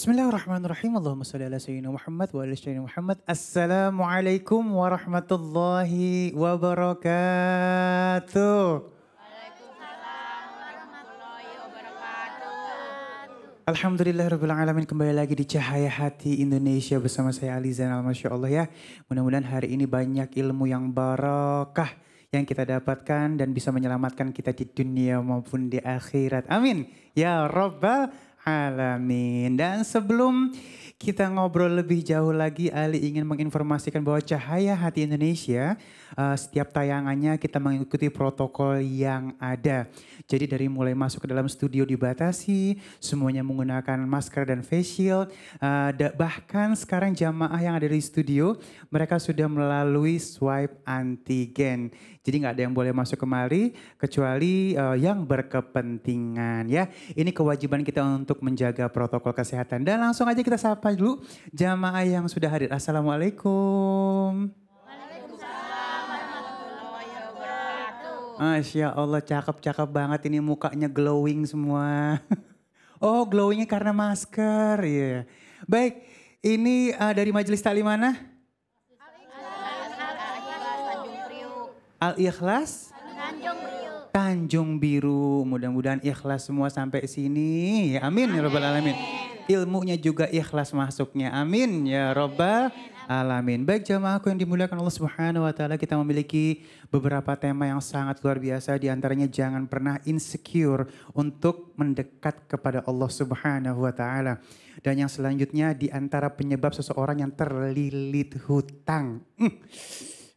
Bismillahirrahmanirrahim. Allahumma salli ala sayyidina Muhammad wa ala sayyidina Muhammad. Assalamualaikum warahmatullahi wabarakatuh. Alhamdulillah Rabbil Alamin kembali lagi di Cahaya Hati Indonesia bersama saya Ali Zainal Masya Allah ya. Mudah-mudahan hari ini banyak ilmu yang barokah yang kita dapatkan dan bisa menyelamatkan kita di dunia maupun di akhirat. Amin. Ya Rabbal Alamin. Dan sebelum kita ngobrol lebih jauh lagi, Ali ingin menginformasikan bahwa Cahaya Hati Indonesia uh, setiap tayangannya kita mengikuti protokol yang ada. Jadi dari mulai masuk ke dalam studio dibatasi, semuanya menggunakan masker dan face shield. Uh, bahkan sekarang jamaah yang ada di studio, mereka sudah melalui swipe antigen. Jadi nggak ada yang boleh masuk kemari kecuali uh, yang berkepentingan ya. Ini kewajiban kita untuk menjaga protokol kesehatan. Dan langsung aja kita sapa dulu jamaah yang sudah hadir. Assalamualaikum. Masya Allah cakep-cakep banget ini mukanya glowing semua. Oh glowingnya karena masker ya. Yeah. Baik ini uh, dari majelis tali mana? Al-Ikhlas. Al-Ikhlas? al Tanjung Biru. Mudah-mudahan ikhlas semua sampai sini. amin, ya, amin. ya robbal alamin. Ilmunya juga ikhlas masuknya. Amin ya robbal alamin. Baik jamaahku yang dimuliakan Allah Subhanahu wa taala, kita memiliki beberapa tema yang sangat luar biasa di antaranya jangan pernah insecure untuk mendekat kepada Allah Subhanahu wa taala. Dan yang selanjutnya di antara penyebab seseorang yang terlilit hutang. Hmm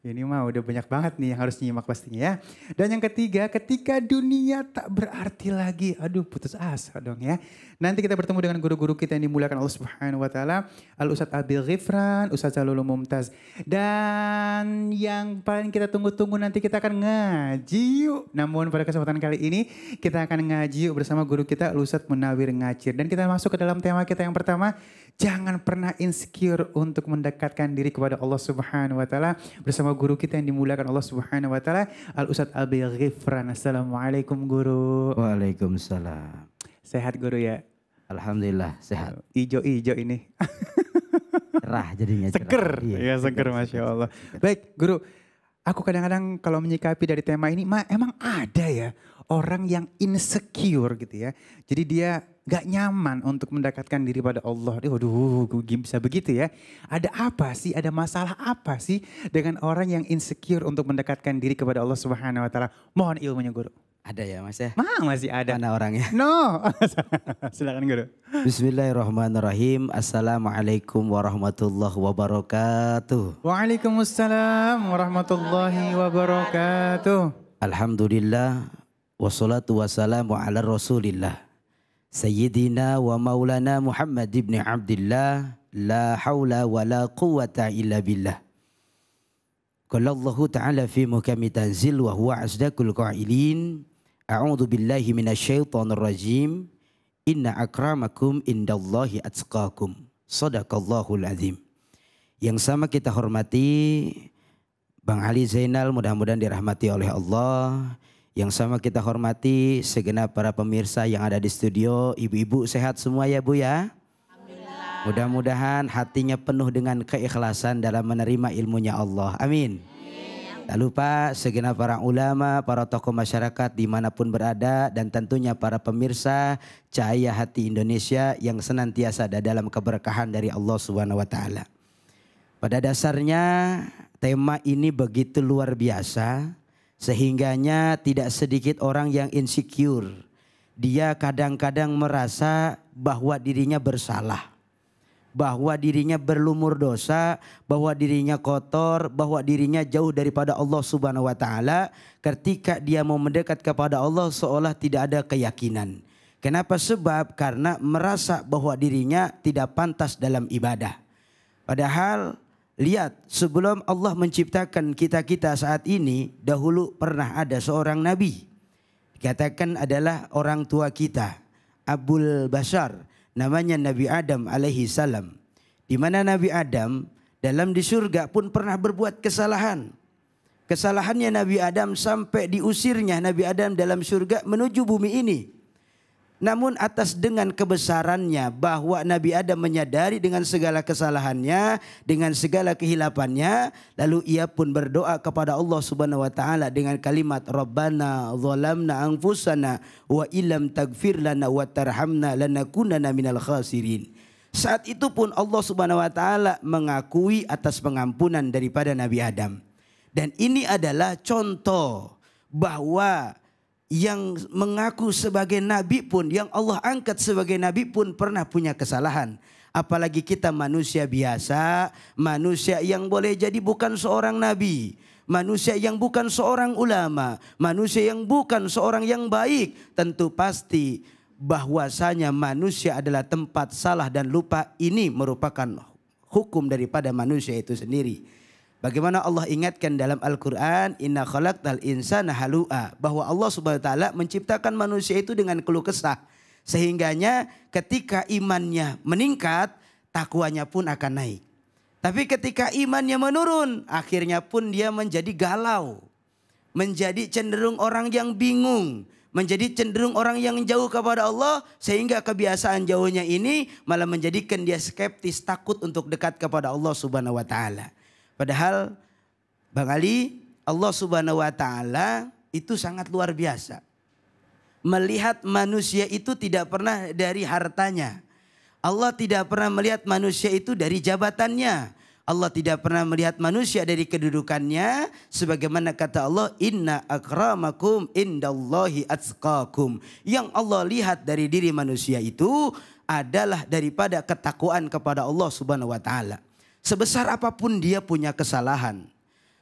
ini mah udah banyak banget nih yang harus nyimak pastinya ya. Dan yang ketiga, ketika dunia tak berarti lagi. Aduh putus asa dong ya. Nanti kita bertemu dengan guru-guru kita yang dimuliakan Allah Subhanahu wa taala, Al Ustaz Abil Ghifran, Ustaz Jalul Mumtaz. Dan yang paling kita tunggu-tunggu nanti kita akan ngaji yuk. Namun pada kesempatan kali ini kita akan ngaji yuk bersama guru kita Al Ustaz Munawir Ngacir dan kita masuk ke dalam tema kita yang pertama, jangan pernah insecure untuk mendekatkan diri kepada Allah Subhanahu wa taala bersama guru kita yang dimuliakan Allah Subhanahu wa taala, Al Ustaz Abi Ghifran. Assalamualaikum guru. Waalaikumsalam. Sehat guru ya? Alhamdulillah sehat. Ijo-ijo ini. cerah jadinya Seger. Iya, ya, seger, seger Masya Allah. Seger. Baik guru, aku kadang-kadang kalau menyikapi dari tema ini, emang ada ya orang yang insecure gitu ya. Jadi dia gak nyaman untuk mendekatkan diri pada Allah. Aduh, waduh, gue bisa begitu ya. Ada apa sih? Ada masalah apa sih dengan orang yang insecure untuk mendekatkan diri kepada Allah Subhanahu wa taala? Mohon ilmunya, Guru. Ada ya mas ya? Ma, masih ada. Mana orangnya? No. Silakan guru. Bismillahirrahmanirrahim. Assalamualaikum warahmatullahi wabarakatuh. Waalaikumsalam warahmatullahi wabarakatuh. Alhamdulillah. Wassalatu wassalamu ala rasulillah. Sayyidina wa Muhammad ibn Abdullah la hawla wa la quwata illa billah. Qala Ta'ala fi muhkami tanzil wa huwa asdaqul qailin. A'udzu billahi minasyaitonir rajim. Inna akramakum indallahi atqakum. Sadaqallahul azim. Yang sama kita hormati Bang Ali Zainal mudah-mudahan dirahmati oleh Allah. Yang sama kita hormati segenap para pemirsa yang ada di studio. Ibu-ibu sehat semua ya Bu ya. Mudah-mudahan hatinya penuh dengan keikhlasan dalam menerima ilmunya Allah. Amin. Tak lupa segenap para ulama, para tokoh masyarakat dimanapun berada dan tentunya para pemirsa cahaya hati Indonesia yang senantiasa ada dalam keberkahan dari Allah Subhanahu wa taala. Pada dasarnya tema ini begitu luar biasa Sehingganya tidak sedikit orang yang insecure. Dia kadang-kadang merasa bahwa dirinya bersalah. Bahwa dirinya berlumur dosa, bahwa dirinya kotor, bahwa dirinya jauh daripada Allah subhanahu wa ta'ala. Ketika dia mau mendekat kepada Allah seolah tidak ada keyakinan. Kenapa? Sebab karena merasa bahwa dirinya tidak pantas dalam ibadah. Padahal Lihat, sebelum Allah menciptakan kita-kita saat ini, dahulu pernah ada seorang nabi. Katakan adalah orang tua kita, Abul Bashar, namanya Nabi Adam alaihi salam. Di mana Nabi Adam dalam di surga pun pernah berbuat kesalahan. Kesalahannya Nabi Adam sampai diusirnya Nabi Adam dalam surga menuju bumi ini. Namun atas dengan kebesarannya bahwa Nabi Adam menyadari dengan segala kesalahannya, dengan segala kehilapannya, lalu ia pun berdoa kepada Allah Subhanahu wa taala dengan kalimat Rabbana zalamna anfusana wa illam tagfir lana wa tarhamna lanakunanna minal khasirin. Saat itu pun Allah Subhanahu wa taala mengakui atas pengampunan daripada Nabi Adam. Dan ini adalah contoh bahwa yang mengaku sebagai nabi pun, yang Allah angkat sebagai nabi pun pernah punya kesalahan. Apalagi kita manusia biasa, manusia yang boleh jadi bukan seorang nabi, manusia yang bukan seorang ulama, manusia yang bukan seorang yang baik, tentu pasti bahwasanya manusia adalah tempat salah dan lupa ini merupakan hukum daripada manusia itu sendiri. Bagaimana Allah ingatkan dalam Al-Quran, Inna khalaqtal insana halu'a. Bahwa Allah subhanahu wa ta'ala menciptakan manusia itu dengan keluh kesah. Sehingganya ketika imannya meningkat, takwanya pun akan naik. Tapi ketika imannya menurun, akhirnya pun dia menjadi galau. Menjadi cenderung orang yang bingung. Menjadi cenderung orang yang jauh kepada Allah. Sehingga kebiasaan jauhnya ini malah menjadikan dia skeptis, takut untuk dekat kepada Allah subhanahu wa ta'ala. Padahal Bang Ali, Allah Subhanahu wa taala itu sangat luar biasa. Melihat manusia itu tidak pernah dari hartanya. Allah tidak pernah melihat manusia itu dari jabatannya. Allah tidak pernah melihat manusia dari kedudukannya sebagaimana kata Allah inna akramakum indallahi atqakum yang Allah lihat dari diri manusia itu adalah daripada ketakuan kepada Allah Subhanahu wa taala Sebesar apapun dia punya kesalahan.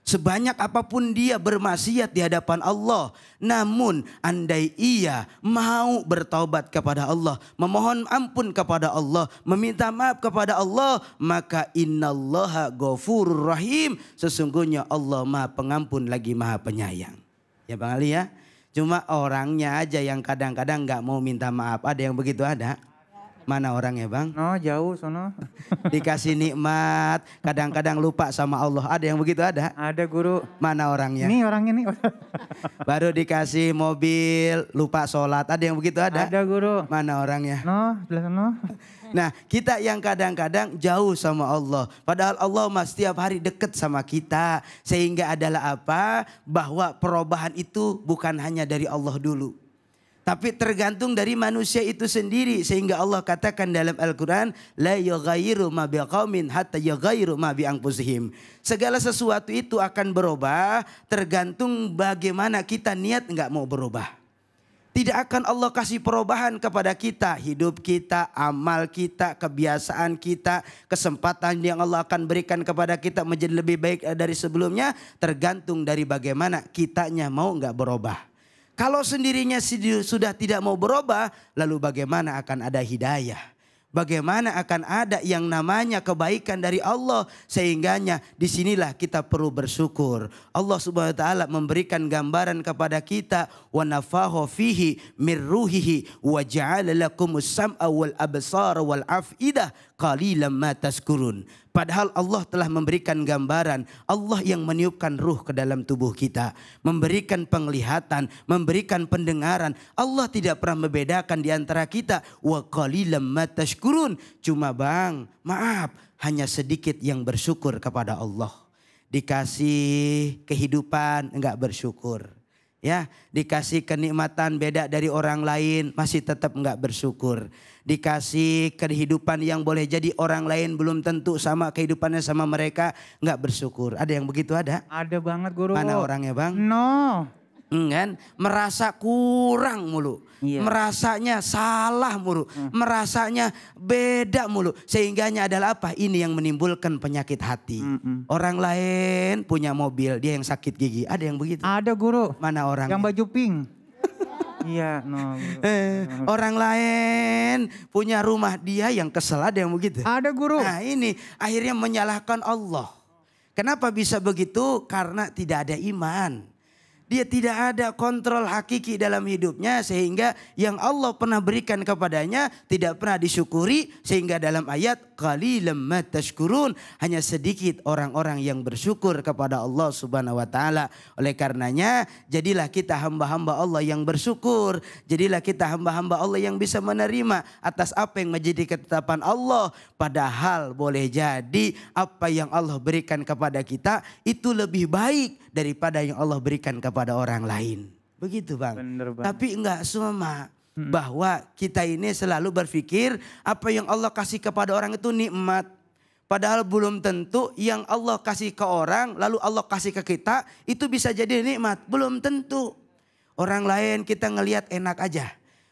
Sebanyak apapun dia bermaksiat di hadapan Allah, namun andai ia mau bertaubat kepada Allah, memohon ampun kepada Allah, meminta maaf kepada Allah, maka innallaha ghafurur rahim, sesungguhnya Allah Maha Pengampun lagi Maha Penyayang. Ya Bang Ali ya. Cuma orangnya aja yang kadang-kadang gak mau minta maaf. Ada yang begitu ada? Mana orangnya bang? No oh, jauh sono. Dikasih nikmat, kadang-kadang lupa sama Allah. Ada yang begitu ada? Ada guru. Mana orangnya? Ini orangnya nih. Baru dikasih mobil, lupa sholat. Ada yang begitu ada? Ada guru. Mana orangnya? No, jelas no. Nah kita yang kadang-kadang jauh sama Allah. Padahal Allah mas setiap hari dekat sama kita. Sehingga adalah apa? Bahwa perubahan itu bukan hanya dari Allah dulu tapi tergantung dari manusia itu sendiri sehingga Allah katakan dalam Al-Qur'an la yughayyiru ma biqaumin hatta yughayyiru ma bi Segala sesuatu itu akan berubah tergantung bagaimana kita niat enggak mau berubah. Tidak akan Allah kasih perubahan kepada kita, hidup kita, amal kita, kebiasaan kita, kesempatan yang Allah akan berikan kepada kita menjadi lebih baik eh, dari sebelumnya tergantung dari bagaimana kitanya mau enggak berubah. Kalau sendirinya sudah tidak mau berubah, lalu bagaimana akan ada hidayah? Bagaimana akan ada yang namanya kebaikan dari Allah sehingganya disinilah kita perlu bersyukur. Allah Subhanahu wa taala memberikan gambaran kepada kita wa nafahu fihi mir ruhihi wa ja'ala lakumus sam'a wal absara wal afidah qalilan ma tashkurun. Padahal Allah telah memberikan gambaran. Allah yang meniupkan ruh ke dalam tubuh kita. Memberikan penglihatan, memberikan pendengaran. Allah tidak pernah membedakan di antara kita. Wa qalilam matashkurun. Cuma bang, maaf. Hanya sedikit yang bersyukur kepada Allah. Dikasih kehidupan, enggak bersyukur ya dikasih kenikmatan beda dari orang lain masih tetap nggak bersyukur dikasih kehidupan yang boleh jadi orang lain belum tentu sama kehidupannya sama mereka nggak bersyukur ada yang begitu ada ada banget guru mana orangnya bang no Hmm, kan merasa kurang mulu, yeah. merasanya salah mulu, mm. merasanya beda mulu. Sehingganya adalah apa? Ini yang menimbulkan penyakit hati. -mm. Orang lain punya mobil, dia yang sakit gigi. Ada yang begitu? Ada guru. Mana orang? Yang baju pink. Iya, no. Eh, orang lain punya rumah dia yang kesel ada yang begitu. Ada guru. Nah ini akhirnya menyalahkan Allah. Kenapa bisa begitu? Karena tidak ada iman dia tidak ada kontrol hakiki dalam hidupnya sehingga yang Allah pernah berikan kepadanya tidak pernah disyukuri sehingga dalam ayat kali lemah tashkurun hanya sedikit orang-orang yang bersyukur kepada Allah Subhanahu wa taala. Oleh karenanya jadilah kita hamba-hamba Allah yang bersyukur, jadilah kita hamba-hamba Allah yang bisa menerima atas apa yang menjadi ketetapan Allah padahal boleh jadi apa yang Allah berikan kepada kita itu lebih baik daripada yang Allah berikan kepada orang lain. Begitu bang. Bener bang. Tapi enggak semua. Hmm. Bahwa kita ini selalu berpikir apa yang Allah kasih kepada orang itu nikmat. Padahal belum tentu yang Allah kasih ke orang lalu Allah kasih ke kita itu bisa jadi nikmat. Belum tentu. Orang lain kita ngelihat enak aja.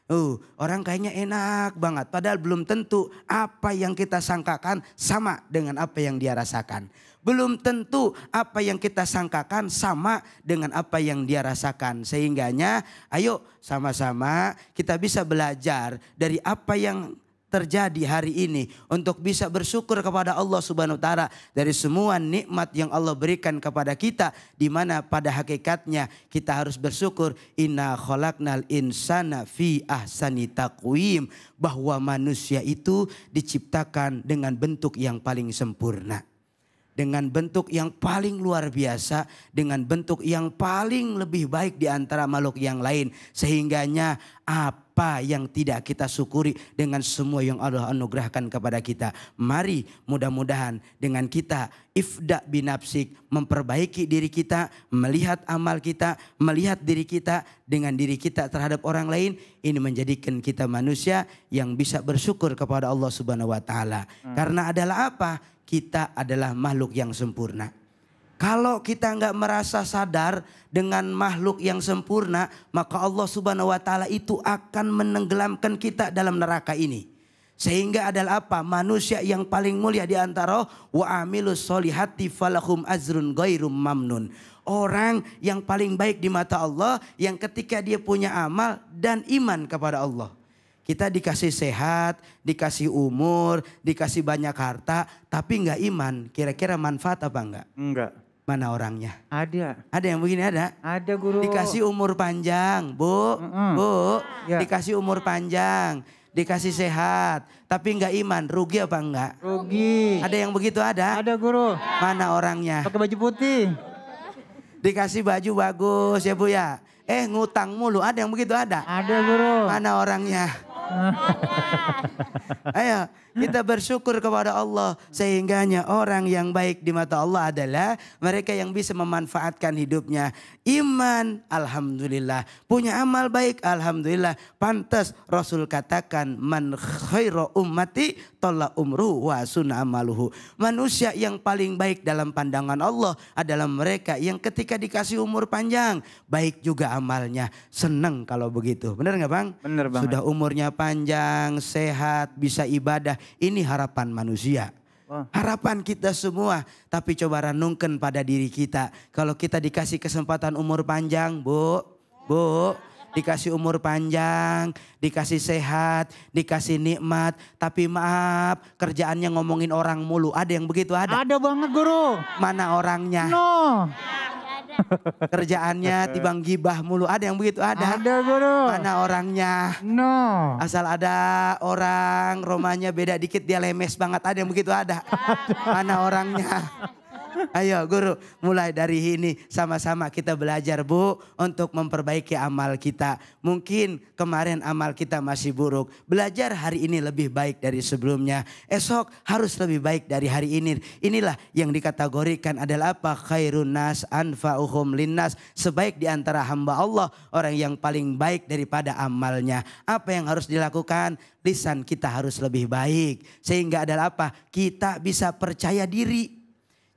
Uh, orang kayaknya enak banget. Padahal belum tentu apa yang kita sangkakan sama dengan apa yang dia rasakan belum tentu apa yang kita sangkakan sama dengan apa yang dia rasakan. Sehingganya ayo sama-sama kita bisa belajar dari apa yang terjadi hari ini untuk bisa bersyukur kepada Allah Subhanahu wa taala dari semua nikmat yang Allah berikan kepada kita di mana pada hakikatnya kita harus bersyukur inna khalaqnal insana fi ahsani taqwim bahwa manusia itu diciptakan dengan bentuk yang paling sempurna dengan bentuk yang paling luar biasa, dengan bentuk yang paling lebih baik di antara makhluk yang lain, sehingganya apa yang tidak kita syukuri dengan semua yang Allah anugerahkan kepada kita. Mari mudah-mudahan dengan kita ifda binapsik memperbaiki diri kita, melihat amal kita, melihat diri kita dengan diri kita terhadap orang lain ini menjadikan kita manusia yang bisa bersyukur kepada Allah Subhanahu wa taala. Hmm. Karena adalah apa? Kita adalah makhluk yang sempurna. Kalau kita nggak merasa sadar dengan makhluk yang sempurna, maka Allah Subhanahu wa taala itu akan menenggelamkan kita dalam neraka ini. Sehingga adalah apa? Manusia yang paling mulia di antara wa amilus solihati falahum azrun gairum mamnun. Orang yang paling baik di mata Allah yang ketika dia punya amal dan iman kepada Allah. Kita dikasih sehat, dikasih umur, dikasih banyak harta, tapi nggak iman. Kira-kira manfaat apa enggak? Enggak. Mana orangnya? Ada. Ada yang begini ada? Ada guru. Dikasih umur panjang, Bu. Mm Bu, ya. dikasih umur panjang, dikasih sehat, tapi enggak iman, rugi apa enggak? Rugi. Ada yang begitu ada? Ada guru. Mana orangnya? Pakai baju putih. Dikasih baju bagus ya Bu ya. Eh ngutang mulu, ada yang begitu ada? Ada guru. Mana orangnya? Ayo, kita bersyukur kepada Allah sehingganya orang yang baik di mata Allah adalah mereka yang bisa memanfaatkan hidupnya. Iman, alhamdulillah. Punya amal baik, alhamdulillah. Pantas Rasul katakan man khairu ummati tola umru wa amaluhu. Manusia yang paling baik dalam pandangan Allah adalah mereka yang ketika dikasih umur panjang, baik juga amalnya. Seneng kalau begitu. Benar nggak Bang? Benar Bang. Sudah umurnya panjang, sehat, bisa ibadah ini harapan manusia. Harapan kita semua, tapi coba renungkan pada diri kita. Kalau kita dikasih kesempatan umur panjang, Bu, Bu, dikasih umur panjang, dikasih sehat, dikasih nikmat, tapi maaf, kerjaannya ngomongin orang mulu. Ada yang begitu ada? Ada banget, Guru. Mana orangnya? No. Kerjaannya tibang gibah mulu. Ada yang begitu? Ada. Ada guru. Mana orangnya? No. Asal ada orang romanya beda dikit dia lemes banget. Ada yang begitu? Ada. Mana orangnya? Ayo guru, mulai dari ini sama-sama kita belajar bu untuk memperbaiki amal kita. Mungkin kemarin amal kita masih buruk. Belajar hari ini lebih baik dari sebelumnya. Esok harus lebih baik dari hari ini. Inilah yang dikategorikan adalah apa? Khairun nas anfa'uhum linnas. Sebaik di antara hamba Allah orang yang paling baik daripada amalnya. Apa yang harus dilakukan? Lisan kita harus lebih baik. Sehingga adalah apa? Kita bisa percaya diri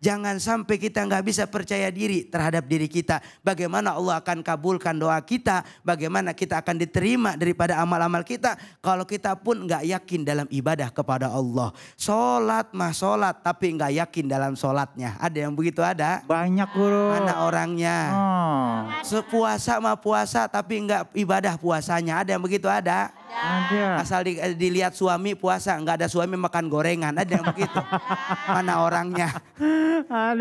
Jangan sampai kita nggak bisa percaya diri terhadap diri kita. Bagaimana Allah akan kabulkan doa kita. Bagaimana kita akan diterima daripada amal-amal kita. Kalau kita pun nggak yakin dalam ibadah kepada Allah. Sholat mah sholat tapi nggak yakin dalam sholatnya. Ada yang begitu ada? Banyak guru. Mana orangnya? Oh. Sepuasa mah puasa tapi nggak ibadah puasanya. Ada yang begitu ada? Ada. Asal di, eh, dilihat suami puasa, nggak ada suami makan gorengan, ada begitu. Mana orangnya?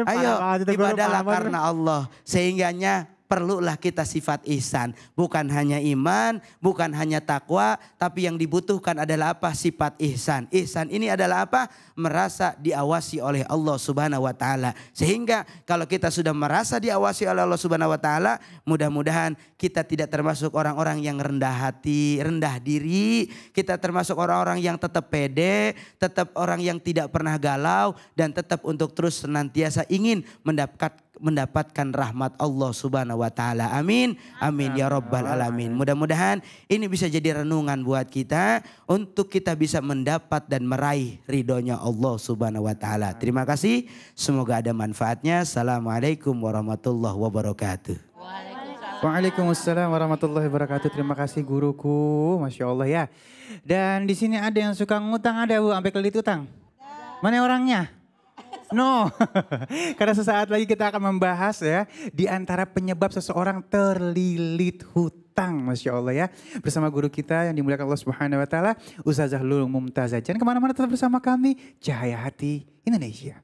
Ayo, ibadahlah karena Allah, sehingganya perlulah kita sifat ihsan. Bukan hanya iman, bukan hanya takwa, tapi yang dibutuhkan adalah apa? Sifat ihsan. Ihsan ini adalah apa? Merasa diawasi oleh Allah Subhanahu wa taala. Sehingga kalau kita sudah merasa diawasi oleh Allah Subhanahu wa taala, mudah-mudahan kita tidak termasuk orang-orang yang rendah hati, rendah diri. Kita termasuk orang-orang yang tetap pede, tetap orang yang tidak pernah galau dan tetap untuk terus senantiasa ingin mendapatkan mendapatkan rahmat Allah Subhanahu wa taala. Amin. Amin ya rabbal alamin. Mudah-mudahan ini bisa jadi renungan buat kita untuk kita bisa mendapat dan meraih ridhonya Allah Subhanahu wa taala. Terima kasih. Semoga ada manfaatnya. Assalamualaikum warahmatullahi wabarakatuh. Waalaikumsalam warahmatullahi wabarakatuh. Terima kasih guruku, masya Allah ya. Dan di sini ada yang suka ngutang ada bu, sampai kelit utang. Mana orangnya? No, karena sesaat lagi kita akan membahas ya di antara penyebab seseorang terlilit hutang, masya Allah ya. Bersama guru kita yang dimuliakan Allah Subhanahu Wa Taala, Ustazah Lulung Mumtazah. Jangan kemana-mana tetap bersama kami, Cahaya Hati Indonesia.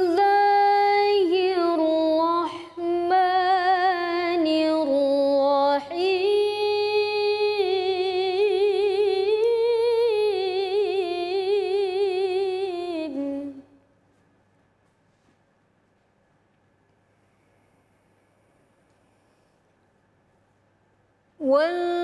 wal